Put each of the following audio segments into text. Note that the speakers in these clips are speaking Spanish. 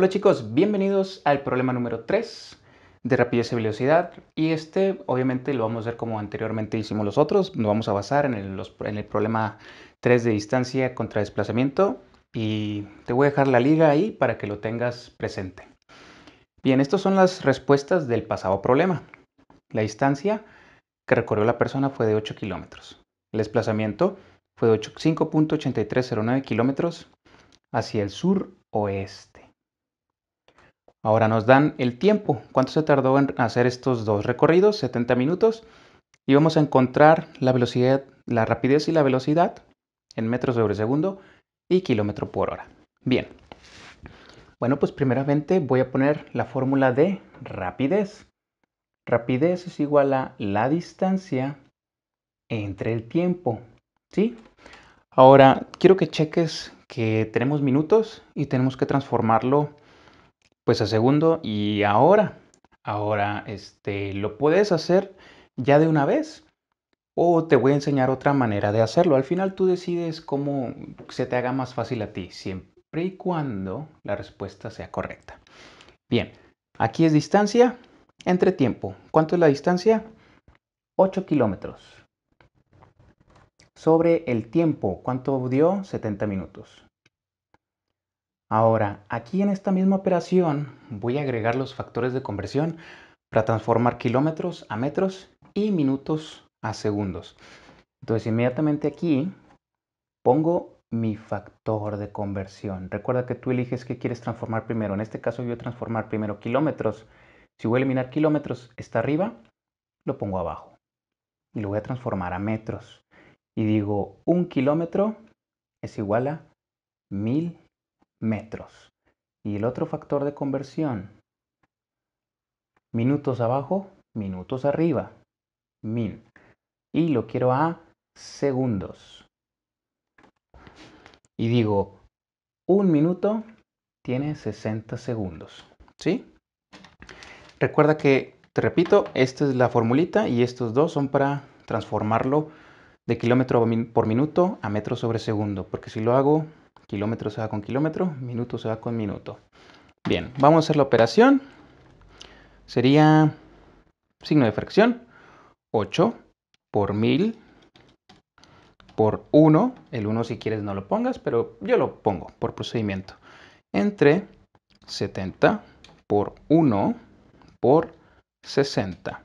Hola chicos, bienvenidos al problema número 3 de rapidez y velocidad y este obviamente lo vamos a ver como anteriormente hicimos los otros, nos vamos a basar en el, en el problema 3 de distancia contra desplazamiento y te voy a dejar la liga ahí para que lo tengas presente. Bien, estas son las respuestas del pasado problema. La distancia que recorrió la persona fue de 8 kilómetros. El desplazamiento fue de 5.8309 kilómetros hacia el sur oeste. Ahora nos dan el tiempo, cuánto se tardó en hacer estos dos recorridos, 70 minutos, y vamos a encontrar la velocidad, la rapidez y la velocidad en metros sobre segundo y kilómetro por hora. Bien. Bueno, pues primeramente voy a poner la fórmula de rapidez. Rapidez es igual a la distancia entre el tiempo, ¿sí? Ahora, quiero que cheques que tenemos minutos y tenemos que transformarlo pues a segundo y ahora. Ahora este, lo puedes hacer ya de una vez o te voy a enseñar otra manera de hacerlo. Al final tú decides cómo se te haga más fácil a ti, siempre y cuando la respuesta sea correcta. Bien, aquí es distancia entre tiempo. ¿Cuánto es la distancia? 8 kilómetros. Sobre el tiempo, ¿cuánto dio? 70 minutos. Ahora, aquí en esta misma operación voy a agregar los factores de conversión para transformar kilómetros a metros y minutos a segundos. Entonces inmediatamente aquí pongo mi factor de conversión. Recuerda que tú eliges qué quieres transformar primero. En este caso yo voy a transformar primero kilómetros. Si voy a eliminar kilómetros, está arriba, lo pongo abajo. Y lo voy a transformar a metros. Y digo, un kilómetro es igual a mil metros. Y el otro factor de conversión, minutos abajo, minutos arriba, min. Y lo quiero a segundos. Y digo, un minuto tiene 60 segundos. ¿Sí? Recuerda que, te repito, esta es la formulita y estos dos son para transformarlo de kilómetro por minuto a metro sobre segundo. Porque si lo hago Kilómetro se va con kilómetro, minuto se va con minuto. Bien, vamos a hacer la operación. Sería signo de fracción 8 por 1000 por 1. El 1 si quieres no lo pongas, pero yo lo pongo por procedimiento. Entre 70 por 1 por 60.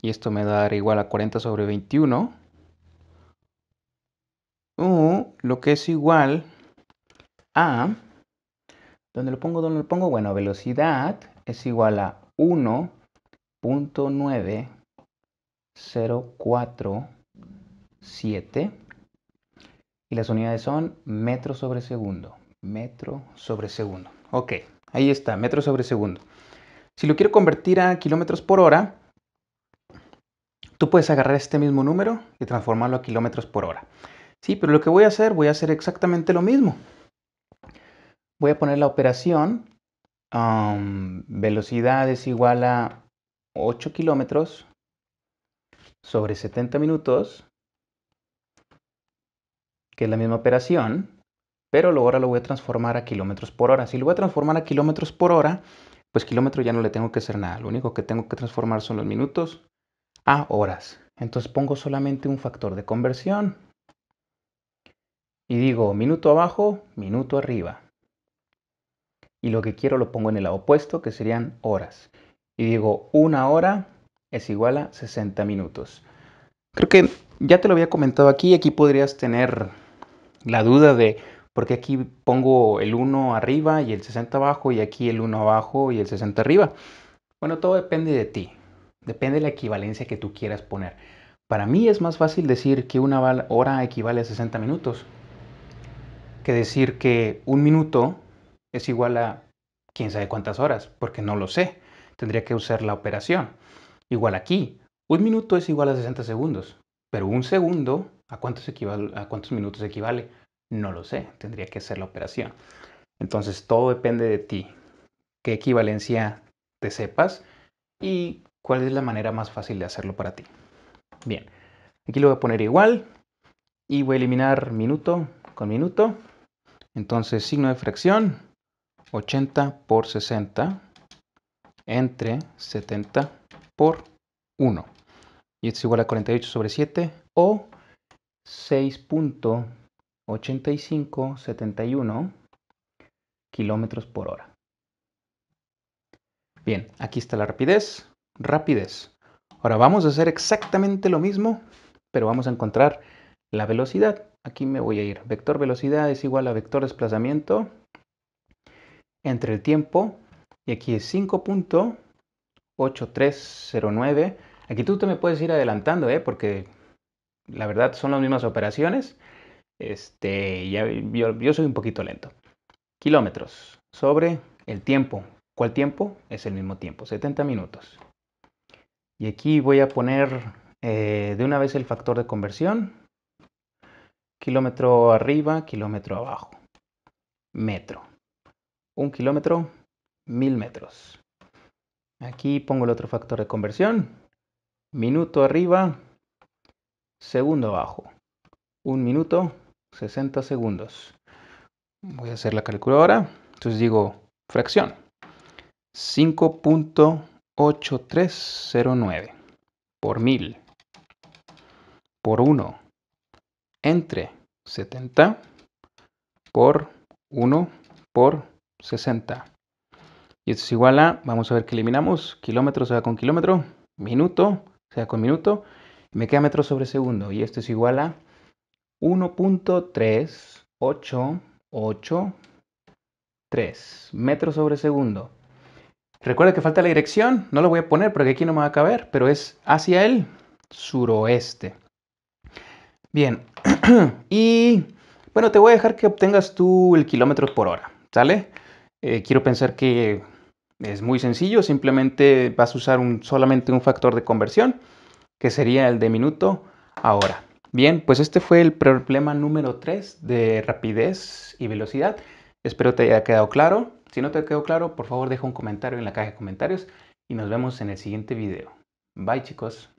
Y esto me dará igual a 40 sobre 21. Uh, lo que es igual a, ¿dónde lo pongo? ¿Dónde lo pongo? Bueno, velocidad es igual a 1.9047 y las unidades son metro sobre segundo. Metro sobre segundo. Ok, ahí está, metro sobre segundo. Si lo quiero convertir a kilómetros por hora, tú puedes agarrar este mismo número y transformarlo a kilómetros por hora. Sí, pero lo que voy a hacer, voy a hacer exactamente lo mismo voy a poner la operación. velocidad es igual a 8 kilómetros sobre 70 minutos, que es la misma operación, pero luego ahora lo voy a transformar a kilómetros por hora. Si lo voy a transformar a kilómetros por hora, pues kilómetro ya no le tengo que hacer nada. Lo único que tengo que transformar son los minutos a horas. Entonces pongo solamente un factor de conversión. Y digo minuto abajo, minuto arriba y lo que quiero lo pongo en el lado opuesto, que serían horas. Y digo, una hora es igual a 60 minutos. Creo que ya te lo había comentado aquí, aquí podrías tener la duda de por qué aquí pongo el 1 arriba y el 60 abajo y aquí el 1 abajo y el 60 arriba. Bueno, todo depende de ti, depende de la equivalencia que tú quieras poner. Para mí es más fácil decir que una hora equivale a 60 minutos que decir que un minuto es igual a quién sabe cuántas horas, porque no lo sé. Tendría que usar la operación. Igual aquí, un minuto es igual a 60 segundos, pero un segundo, ¿a cuántos, equivale, a cuántos minutos equivale? No lo sé, tendría que hacer la operación. Entonces todo depende de ti, qué equivalencia te sepas y cuál es la manera más fácil de hacerlo para ti. Bien, aquí lo voy a poner igual y voy a eliminar minuto con minuto. Entonces signo de fracción 80 por 60 entre 70 por 1. Y esto es igual a 48 sobre 7 o 6.8571 kilómetros por hora. Bien, aquí está la rapidez. Rapidez. Ahora vamos a hacer exactamente lo mismo, pero vamos a encontrar la velocidad. Aquí me voy a ir. Vector velocidad es igual a vector desplazamiento entre el tiempo y aquí es 5.8309. Aquí tú te me puedes ir adelantando, ¿eh? porque la verdad son las mismas operaciones. Este, ya, yo, soy un poquito lento. Kilómetros sobre el tiempo. ¿Cuál tiempo? Es el mismo tiempo, 70 minutos. Y aquí voy a poner eh, de una vez el factor de conversión. Kilómetro arriba, kilómetro abajo. Metro un kilómetro, mil metros. Aquí pongo el otro factor de conversión. Minuto arriba, segundo abajo. Un minuto, 60 segundos. Voy a hacer la calculadora. Entonces digo fracción. 5.8309 por mil, por 1 entre 70 por 1 por 60. Y esto es igual a, vamos a ver que eliminamos, kilómetro se va con kilómetro, minuto se va con minuto, me queda metro sobre segundo. Y esto es igual a 1.3883 metros sobre segundo. Recuerda que falta la dirección, no lo voy a poner porque aquí no me va a caber, pero es hacia el suroeste. Bien, y bueno, te voy a dejar que obtengas tú el kilómetro por hora, ¿sale? Eh, quiero pensar que es muy sencillo, simplemente vas a usar solamente un factor de conversión, que sería el de minuto a hora. Bien, pues este fue el problema número 3 de rapidez y velocidad. Espero te haya quedado claro. Si no te quedó claro, por favor deja un comentario en la caja de comentarios y nos vemos en el siguiente video. Bye chicos.